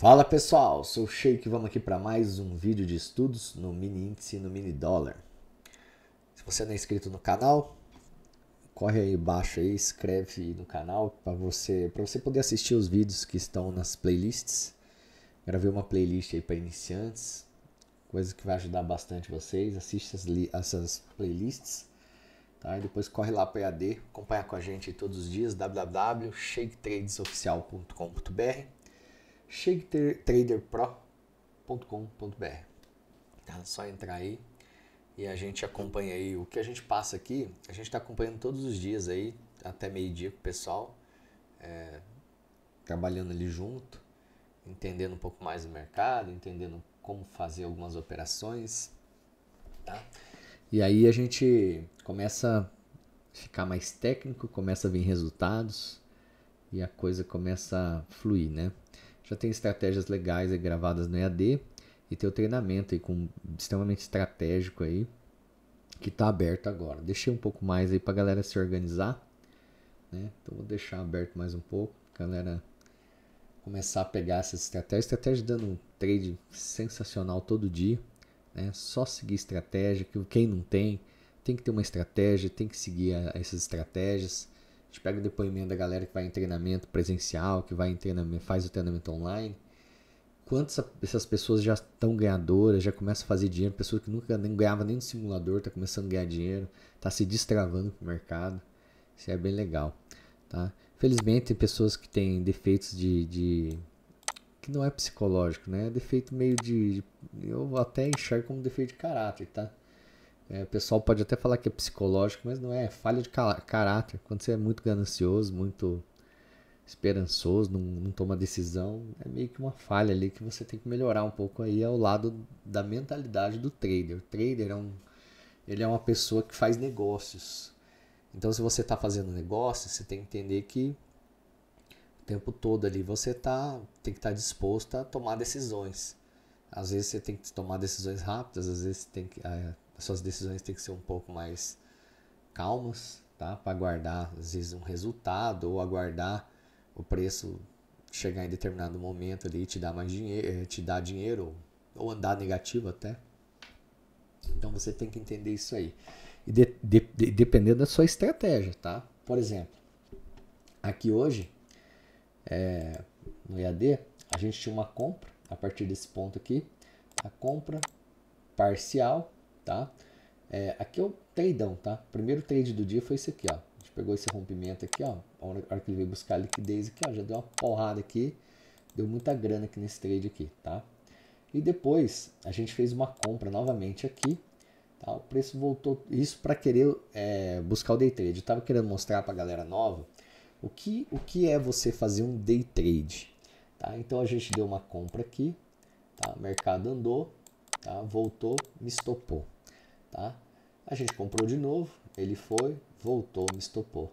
Fala pessoal, sou o Sheik e vamos aqui para mais um vídeo de estudos no mini índice e no mini dólar. Se você não é inscrito no canal, corre aí embaixo aí, inscreve no canal para você, você poder assistir os vídeos que estão nas playlists. Gravei uma playlist aí para iniciantes, coisa que vai ajudar bastante vocês. Assiste essas, essas playlists. Tá? E depois corre lá para EAD, acompanha com a gente todos os dias, www.shaketradesoficial.com.br shaketraderpro.com.br. Tá? Só entrar aí e a gente acompanha aí o que a gente passa aqui. A gente está acompanhando todos os dias aí, até meio-dia com o pessoal, é, trabalhando ali junto, entendendo um pouco mais o mercado, entendendo como fazer algumas operações. Tá? E aí a gente começa a ficar mais técnico, começa a vir resultados e a coisa começa a fluir, né? já tem estratégias legais aí gravadas no EAD e tem o treinamento aí com, extremamente estratégico aí que está aberto agora. Deixei um pouco mais aí para a galera se organizar, né? Então vou deixar aberto mais um pouco, galera começar a pegar essas estratégias. Estratégia dando um trade sensacional todo dia, né? Só seguir estratégia, que quem não tem tem que ter uma estratégia, tem que seguir a essas estratégias. A gente pega o depoimento da galera que vai em treinamento presencial, que vai em treinamento, faz o treinamento online. Quantas essas pessoas já estão ganhadoras, já começam a fazer dinheiro, pessoa que nunca nem ganhava nem no simulador, está começando a ganhar dinheiro, está se destravando para o mercado. Isso é bem legal, tá? Felizmente tem pessoas que têm defeitos de, de que não é psicológico, né? É defeito meio de eu até enxergo como defeito de caráter, tá? É, o pessoal pode até falar que é psicológico, mas não é, é falha de caráter. Quando você é muito ganancioso, muito esperançoso, não, não, toma decisão, é meio que uma falha ali que você tem que melhorar um pouco aí ao lado da mentalidade do trader. O trader é um, ele é uma pessoa que faz negócios. Então, se você está fazendo negócio, você tem que entender que o tempo todo ali você tá, tem que estar tá disposto a tomar decisões. Às vezes você tem que tomar decisões rápidas, às vezes você tem que ah, suas decisões têm que ser um pouco mais calmas, tá? Para aguardar, às vezes, um resultado ou aguardar o preço chegar em determinado momento ali e te dar mais dinheiro, eh, te dar dinheiro ou andar negativo até. Então você tem que entender isso aí. E de, de, de, dependendo da sua estratégia, tá? Por exemplo, aqui hoje, é, no EAD, a gente tinha uma compra a partir desse ponto aqui, a compra parcial tá? É, aqui é o tradeão, tá? primeiro trade do dia foi esse aqui, ó. A gente pegou esse rompimento aqui, ó. A hora que ele veio buscar a liquidez aqui, ó, já deu uma porrada aqui. Deu muita grana aqui nesse trade aqui, tá? E depois a gente fez uma compra novamente aqui, tá? O preço voltou, isso para querer é, buscar o day trade. Eu tava querendo mostrar para a galera nova o que, o que é você fazer um day trade, tá? Então a gente deu uma compra aqui, tá? O mercado andou, tá? Voltou, me estopou, Tá? A gente comprou de novo, ele foi, voltou, me estopou.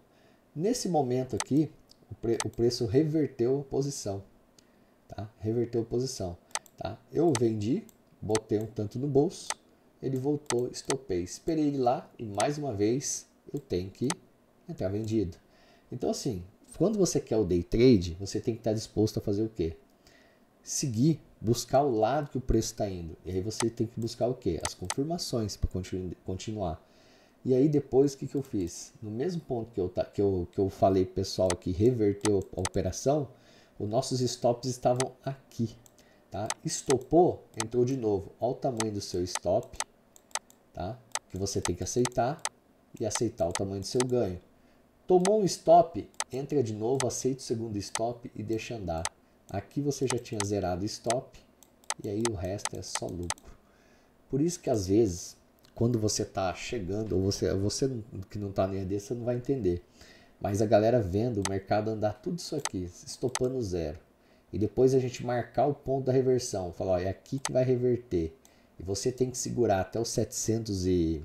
Nesse momento aqui, o, pre o preço reverteu a posição. Tá? Reverteu a posição. Tá? Eu vendi, botei um tanto no bolso, ele voltou, estopei. Esperei ele lá e mais uma vez eu tenho que entrar vendido. Então assim, quando você quer o day trade, você tem que estar disposto a fazer o quê? seguir, buscar o lado que o preço está indo. E aí você tem que buscar o quê? As confirmações para continu continuar. E aí depois o que, que eu fiz? No mesmo ponto que eu, que eu, que eu falei pessoal que reverteu a operação, os nossos stops estavam aqui. Tá? Estopou, entrou de novo. Olha o tamanho do seu stop, tá? que você tem que aceitar e aceitar o tamanho do seu ganho. Tomou um stop, entra de novo, aceita o segundo stop e deixa andar. Aqui você já tinha zerado stop e aí o resto é só lucro. Por isso que às vezes, quando você está chegando, ou você, você que não está nem aí você não vai entender. Mas a galera vendo o mercado andar tudo isso aqui, estopando zero. E depois a gente marcar o ponto da reversão, falar, ó, é aqui que vai reverter. E você tem que segurar até os 700 e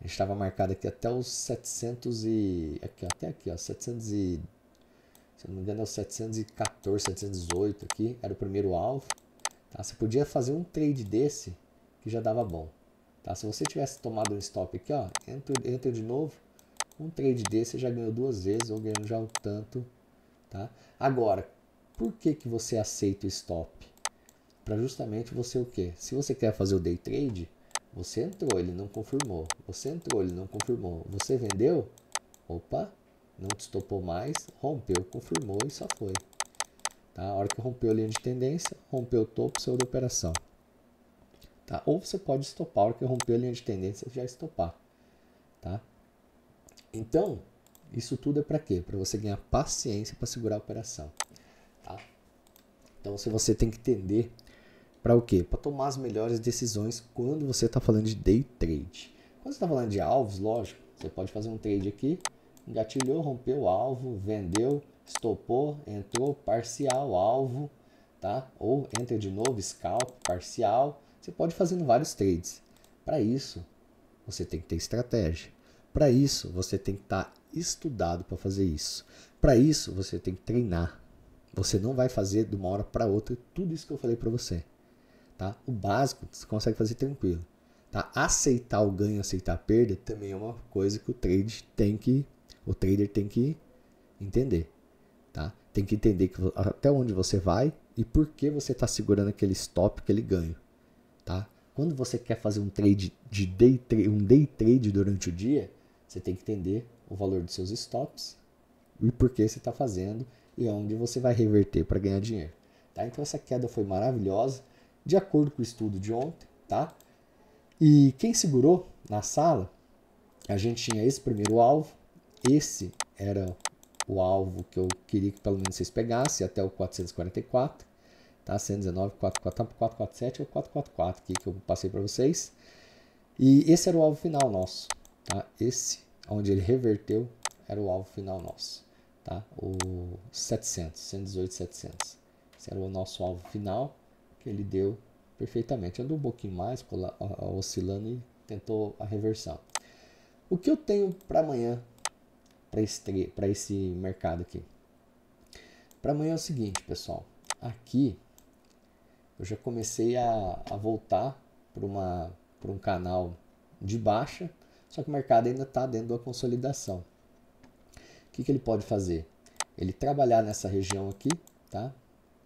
a gente estava marcado aqui até os 700 e aqui até aqui, ó, 710 se não me engano, é o 714, 718 aqui, era o primeiro alvo. Tá? Você podia fazer um trade desse que já dava bom. Tá? Se você tivesse tomado um stop aqui, ó, entra, entra de novo, um trade desse já ganhou duas vezes, ou ganhou já o um tanto. Tá? Agora, por que, que você aceita o stop? Para justamente você o quê? Se você quer fazer o day trade, você entrou, ele não confirmou. Você entrou, ele não confirmou. Você vendeu? Opa, não destopou mais, rompeu, confirmou e só foi. Tá? A hora que rompeu a linha de tendência, rompeu o topo, saiu da operação. Tá? Ou você pode estopar, a hora que rompeu a linha de tendência, já estopar. Tá? Então, isso tudo é para quê? Para você ganhar paciência para segurar a operação. Tá? Então, se você tem que entender para o quê? Para tomar as melhores decisões quando você está falando de day trade. Quando você está falando de alvos, lógico, você pode fazer um trade aqui, engatilhou, rompeu o alvo, vendeu, estopou, entrou, parcial, alvo, tá? Ou entra de novo, scalp, parcial. Você pode fazer em vários trades. Para isso, você tem que ter estratégia. Para isso, você tem que estar tá estudado para fazer isso. Para isso, você tem que treinar. Você não vai fazer de uma hora para outra tudo isso que eu falei para você, tá? O básico você consegue fazer tranquilo, tá? Aceitar o ganho, aceitar a perda também é uma coisa que o trade tem que o trader tem que entender, tá? Tem que entender que, até onde você vai e por que você está segurando aquele stop, aquele ganho, tá? Quando você quer fazer um trade de day trade, um day trade durante o dia, você tem que entender o valor dos seus stops e por que você está fazendo e onde você vai reverter para ganhar dinheiro, tá? Então essa queda foi maravilhosa, de acordo com o estudo de ontem, tá? E quem segurou na sala, a gente tinha esse primeiro alvo, esse era o alvo que eu queria que pelo menos vocês pegassem até o 444, tá? 119, 447 ou 444 aqui que eu passei para vocês. E esse era o alvo final nosso, tá? Esse, onde ele reverteu, era o alvo final nosso, tá? O 700, 118, 700. Esse era o nosso alvo final que ele deu perfeitamente. Andou um pouquinho mais, oscilando e tentou a reversão. O que eu tenho para amanhã para esse, esse mercado aqui. Para amanhã é o seguinte, pessoal. Aqui eu já comecei a, a voltar para um canal de baixa, só que o mercado ainda está dentro da consolidação. O que, que ele pode fazer? Ele trabalhar nessa região aqui, tá?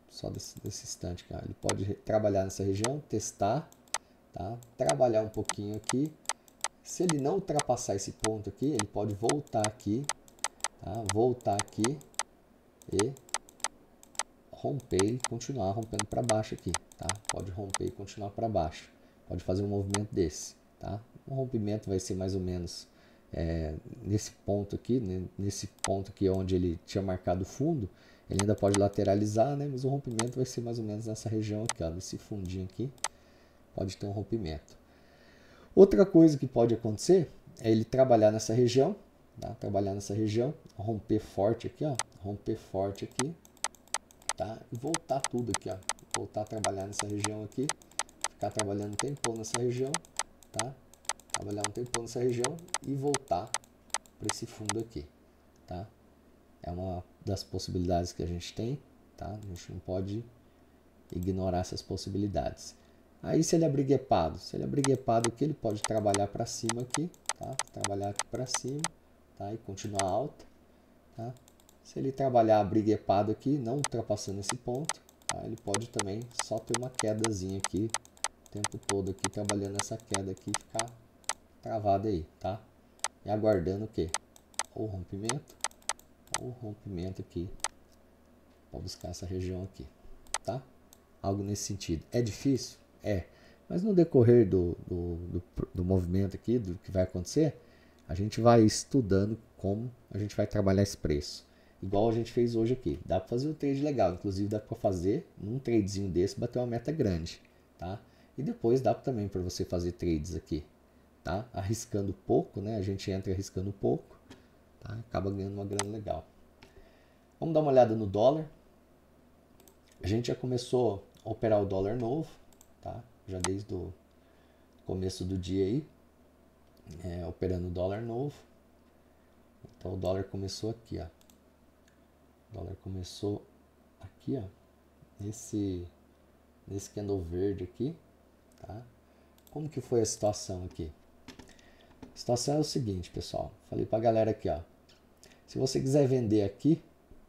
Só desse, desse instante, cara. Ele pode trabalhar nessa região, testar, tá? Trabalhar um pouquinho aqui, se ele não ultrapassar esse ponto aqui, ele pode voltar aqui, tá? voltar aqui e romper e continuar rompendo para baixo aqui, tá? Pode romper e continuar para baixo. Pode fazer um movimento desse, tá? O rompimento vai ser mais ou menos é, nesse ponto aqui, né? nesse ponto aqui onde ele tinha marcado o fundo, ele ainda pode lateralizar, né? Mas o rompimento vai ser mais ou menos nessa região aqui, ó, nesse fundinho aqui, pode ter um rompimento. Outra coisa que pode acontecer é ele trabalhar nessa região, tá? trabalhar nessa região, romper forte aqui, ó, romper forte aqui, tá? E voltar tudo aqui, ó, voltar a trabalhar nessa região aqui, ficar trabalhando um tempão nessa região, tá? Trabalhar um tempão nessa região e voltar para esse fundo aqui, tá? É uma das possibilidades que a gente tem, tá? A gente não pode ignorar essas possibilidades. Aí se ele abrir é guepado, se ele abrir é guepado aqui, ele pode trabalhar para cima aqui, tá? Trabalhar aqui para cima, tá? E continuar alta, tá? Se ele trabalhar abrir guepado aqui, não ultrapassando esse ponto, tá? Ele pode também só ter uma quedazinha aqui, o tempo todo aqui, trabalhando essa queda aqui e ficar travada aí, tá? E aguardando o quê? O rompimento, ou rompimento aqui, para buscar essa região aqui, tá? Algo nesse sentido. É difícil? É. Mas no decorrer do, do, do, do movimento aqui, do que vai acontecer, a gente vai estudando como a gente vai trabalhar esse preço. Igual a gente fez hoje aqui. Dá para fazer um trade legal. Inclusive dá para fazer um tradezinho desse bater uma meta grande. Tá? E depois dá também para você fazer trades aqui. Tá? Arriscando pouco, né? A gente entra arriscando pouco. Tá? Acaba ganhando uma grana legal. Vamos dar uma olhada no dólar. A gente já começou a operar o dólar novo tá? Já desde o começo do dia aí, é, operando dólar novo. Então o dólar começou aqui, ó. O dólar começou aqui, ó. Nesse, nesse candle verde aqui, tá? Como que foi a situação aqui? A situação é o seguinte, pessoal. Falei pra galera aqui, ó. Se você quiser vender aqui,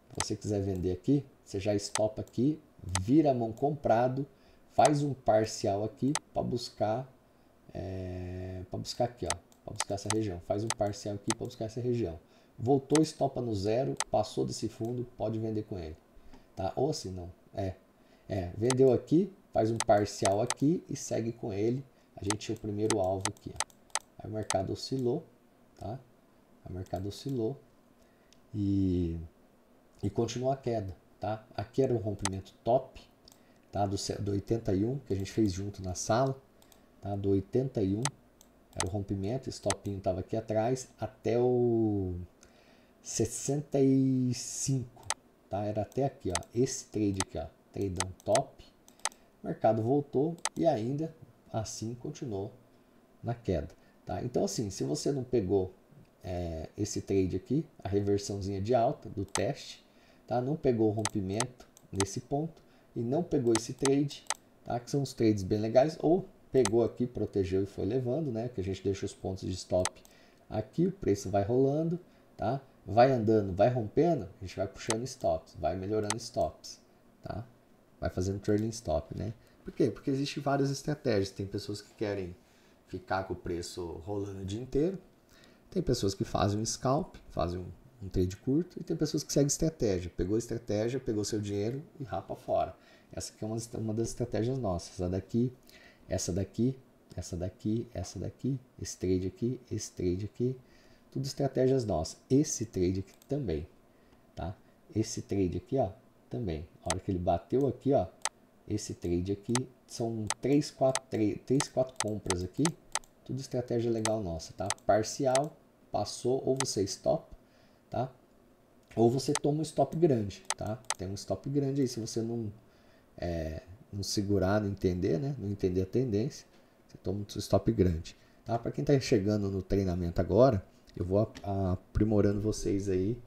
se você quiser vender aqui, você já stopa aqui, vira a mão comprado faz um parcial aqui para buscar é, para buscar aqui, ó, para buscar essa região. Faz um parcial aqui para buscar essa região. Voltou, estopa no zero, passou desse fundo, pode vender com ele, tá? Ou assim não, é, é, vendeu aqui, faz um parcial aqui e segue com ele. A gente tinha é o primeiro alvo aqui, ó. Aí o mercado oscilou, tá? O mercado oscilou e e continua a queda, tá? Aqui era um rompimento top, tá? do, do 81, que a gente fez junto na sala, tá? do 81, é o rompimento, esse topinho estava aqui atrás, até o 65, tá? era até aqui, ó, esse trade aqui, ó, tradão top, mercado voltou e ainda assim continuou na queda. Tá? Então assim, se você não pegou é, esse trade aqui, a reversãozinha de alta do teste, tá? não pegou o rompimento nesse ponto, e não pegou esse trade, tá? que são uns trades bem legais, ou pegou aqui, protegeu e foi levando, né? que a gente deixa os pontos de stop aqui, o preço vai rolando, tá? vai andando, vai rompendo, a gente vai puxando stops, vai melhorando stops, tá? vai fazendo trailing stop. Né? Por quê? Porque existem várias estratégias, tem pessoas que querem ficar com o preço rolando o dia inteiro, tem pessoas que fazem um scalp, fazem um um trade curto, e tem pessoas que seguem estratégia. Pegou a estratégia, pegou seu dinheiro e rapa fora. Essa aqui é uma, uma das estratégias nossas. Essa daqui, essa daqui, essa daqui, essa daqui, esse trade aqui, esse trade aqui. Tudo estratégias nossas. Esse trade aqui também, tá? Esse trade aqui, ó, também. A hora que ele bateu aqui, ó, esse trade aqui, são 3, 4, 3, 3 4 compras aqui. Tudo estratégia legal nossa, tá? Parcial, passou, ou você stop, tá? Ou você toma um stop grande, tá? Tem um stop grande aí, se você não, é, não segurar, não entender, né? Não entender a tendência, você toma um stop grande, tá? Para quem está chegando no treinamento agora, eu vou aprimorando vocês aí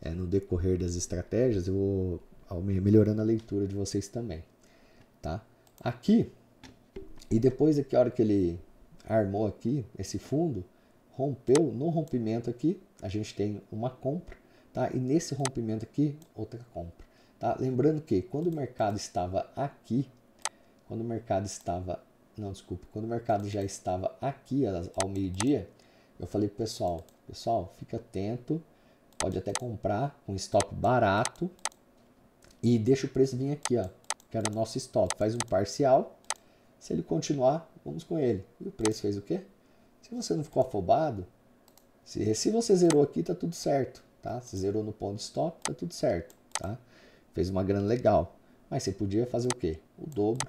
é, no decorrer das estratégias, eu vou melhorando a leitura de vocês também, tá? Aqui, e depois aqui, a hora que ele armou aqui, esse fundo, rompeu, no rompimento aqui, a gente tem uma compra, tá? E nesse rompimento aqui, outra compra, tá? Lembrando que quando o mercado estava aqui, quando o mercado estava, não, desculpa, quando o mercado já estava aqui ao meio-dia, eu falei pro pessoal, pessoal, fica atento, pode até comprar um estoque barato e deixa o preço vir aqui, ó, que era o nosso stop, faz um parcial, se ele continuar, vamos com ele. E o preço fez o quê? Se você não ficou afobado, se, se você zerou aqui, tá tudo certo, tá? Se zerou no ponto stop, tá tudo certo, tá? Fez uma grana legal, mas você podia fazer o quê? O dobro,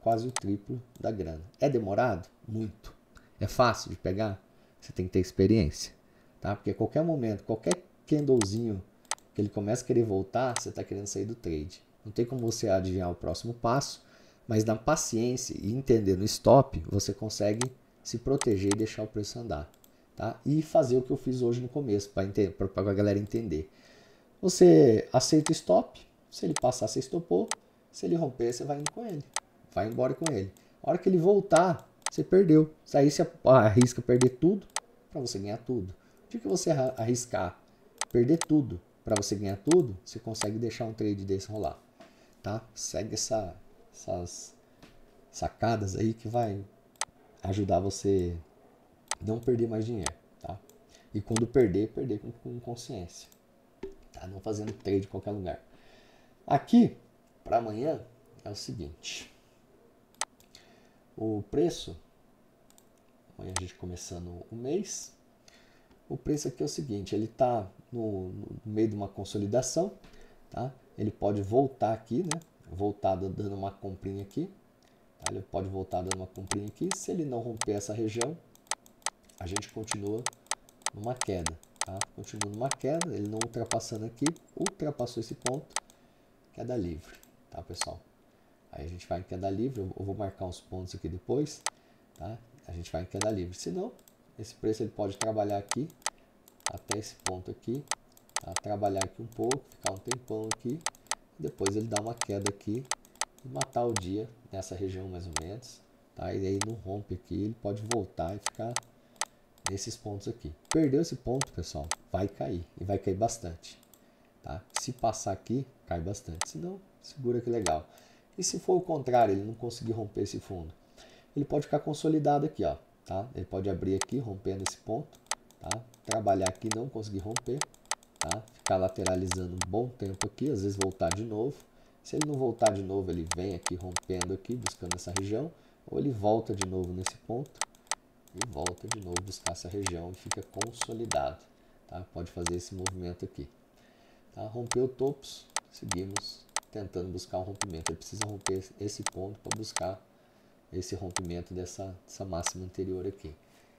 quase o triplo da grana. É demorado? Muito. É fácil de pegar? Você tem que ter experiência, tá? Porque a qualquer momento, qualquer candlezinho que ele começa a querer voltar, você está querendo sair do trade. Não tem como você adivinhar o próximo passo, mas na paciência e entendendo o stop, você consegue se proteger e deixar o preço andar. Tá? E fazer o que eu fiz hoje no começo, para a galera entender. Você aceita o stop, se ele passar, você estopou. Se ele romper, você vai indo com ele. Vai embora com ele. A hora que ele voltar, você perdeu. Isso aí você arrisca perder tudo para você ganhar tudo. O dia que você arriscar perder tudo para você ganhar tudo, você consegue deixar um trade desse rolar. Tá? Segue essa, essas sacadas aí que vai ajudar você não perder mais dinheiro, tá? E quando perder, perder com, com consciência, tá? Não fazendo trade em qualquer lugar. Aqui, para amanhã, é o seguinte. O preço, amanhã a gente começando o mês, o preço aqui é o seguinte, ele está no, no, meio de uma consolidação, tá? Ele pode voltar aqui, né? Voltado dando uma comprinha aqui, ele pode voltar dando uma comprinha aqui. Se ele não romper essa região, a gente continua numa queda. Tá? Continua numa queda, ele não ultrapassando aqui, ultrapassou esse ponto, queda livre, tá pessoal? Aí a gente vai em queda livre, eu vou marcar uns pontos aqui depois, tá? A gente vai em queda livre. Se não, esse preço ele pode trabalhar aqui até esse ponto aqui, tá? trabalhar aqui um pouco, ficar um tempão aqui, depois ele dá uma queda aqui matar o dia nessa região mais ou menos, tá? E aí não rompe aqui, ele pode voltar e ficar nesses pontos aqui. Perdeu esse ponto, pessoal, vai cair e vai cair bastante, tá? Se passar aqui, cai bastante, se não, segura que legal. E se for o contrário, ele não conseguir romper esse fundo, ele pode ficar consolidado aqui, ó, tá? Ele pode abrir aqui, rompendo esse ponto, tá? Trabalhar aqui, não conseguir romper, tá? Ficar lateralizando um bom tempo aqui, às vezes voltar de novo, se ele não voltar de novo, ele vem aqui rompendo aqui, buscando essa região, ou ele volta de novo nesse ponto e volta de novo buscar essa região e fica consolidado. Tá? Pode fazer esse movimento aqui. Tá? Rompeu topos, seguimos tentando buscar um rompimento. Ele precisa romper esse ponto para buscar esse rompimento dessa, dessa máxima anterior aqui.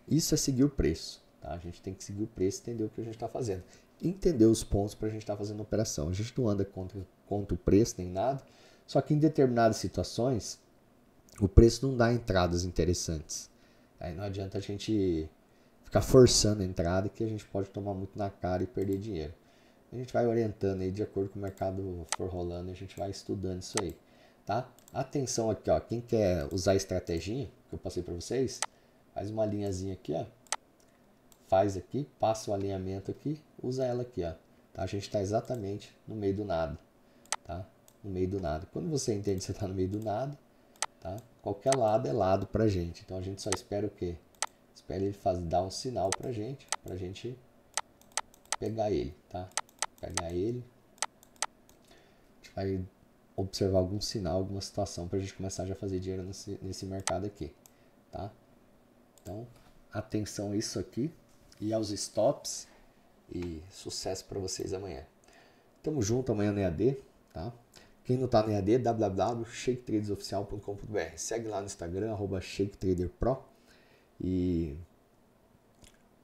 Isso é seguir o preço. Tá? A gente tem que seguir o preço e entender o que a gente está fazendo entender os pontos para a gente estar tá fazendo a operação. A gente não anda contra, contra o preço nem nada, só que em determinadas situações o preço não dá entradas interessantes. Aí não adianta a gente ficar forçando a entrada que a gente pode tomar muito na cara e perder dinheiro. A gente vai orientando aí de acordo com o mercado for rolando, a gente vai estudando isso aí, tá? Atenção aqui, ó, quem quer usar a estratégia que eu passei para vocês, faz uma linhazinha aqui, ó. Faz aqui, passa o alinhamento aqui, usa ela aqui, ó. Tá? A gente está exatamente no meio do nada, tá? No meio do nada. Quando você entende que você está no meio do nada, tá? Qualquer lado é lado pra gente. Então a gente só espera o quê? Espera ele fazer, dar um sinal pra gente, pra gente pegar ele, tá? Pegar ele. A gente vai observar algum sinal, alguma situação pra gente começar já a fazer dinheiro nesse, nesse mercado aqui, tá? Então, atenção a isso aqui e aos stops e sucesso para vocês amanhã. Tamo junto amanhã no EAD, tá? Quem não tá no EAD, www.shaketradesoficial.com.br. Segue lá no Instagram, arroba shaketraderpro e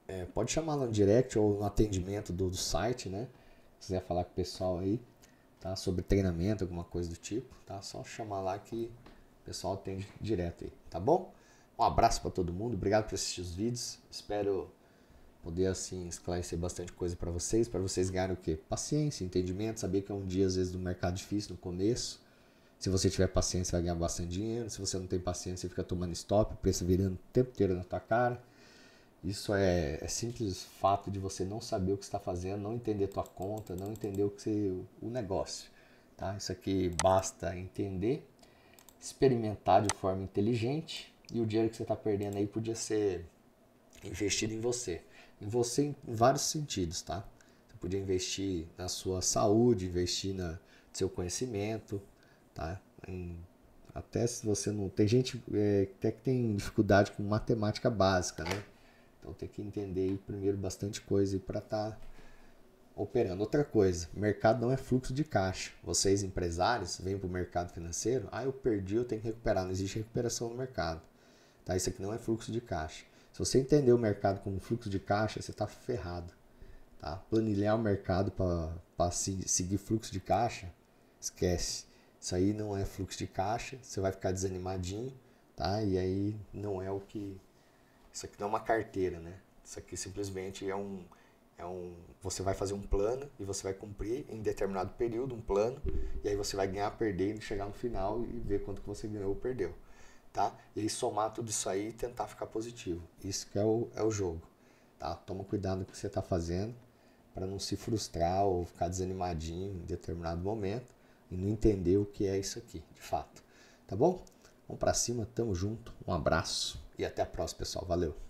é, pode chamar lá no direct ou no atendimento do, do site, né? Se quiser falar com o pessoal aí, tá? Sobre treinamento, alguma coisa do tipo, tá? Só chamar lá que o pessoal atende direto aí, tá bom? Um abraço para todo mundo, obrigado por assistir os vídeos, espero poder assim esclarecer bastante coisa para vocês, para vocês ganharem o quê? Paciência, entendimento, saber que é um dia às vezes do mercado difícil no começo. Se você tiver paciência, vai ganhar bastante dinheiro. Se você não tem paciência, você fica tomando stop, o preço virando o tempo inteiro na tua cara. Isso é, é simples fato de você não saber o que está fazendo, não entender tua conta, não entender o que você, o negócio, tá? Isso aqui basta entender, experimentar de forma inteligente e o dinheiro que você está perdendo aí podia ser investido em você. Em você em vários sentidos, tá? Você podia investir na sua saúde, investir na seu conhecimento, tá? Em, até se você não tem gente é, até que tem dificuldade com matemática básica, né? Então tem que entender primeiro bastante coisa para estar tá operando. Outra coisa, mercado não é fluxo de caixa. Vocês empresários vêm para o mercado financeiro, ah, eu perdi, eu tenho que recuperar. Não existe recuperação no mercado, tá? Isso aqui não é fluxo de caixa. Se você entender o mercado como fluxo de caixa, você está ferrado. Tá? Planilhar o mercado para seguir fluxo de caixa, esquece. Isso aí não é fluxo de caixa, você vai ficar desanimadinho, tá? E aí não é o que. Isso aqui não é uma carteira, né? Isso aqui simplesmente é um, é um. Você vai fazer um plano e você vai cumprir em determinado período um plano, e aí você vai ganhar, perder, e chegar no final e ver quanto que você ganhou ou perdeu tá? E aí somar tudo isso aí e tentar ficar positivo. Isso que é o, é o jogo, tá? Toma cuidado com o que você está fazendo para não se frustrar ou ficar desanimadinho em determinado momento e não entender o que é isso aqui, de fato. Tá bom? Vamos para cima, tamo junto. Um abraço e até a próxima, pessoal. Valeu.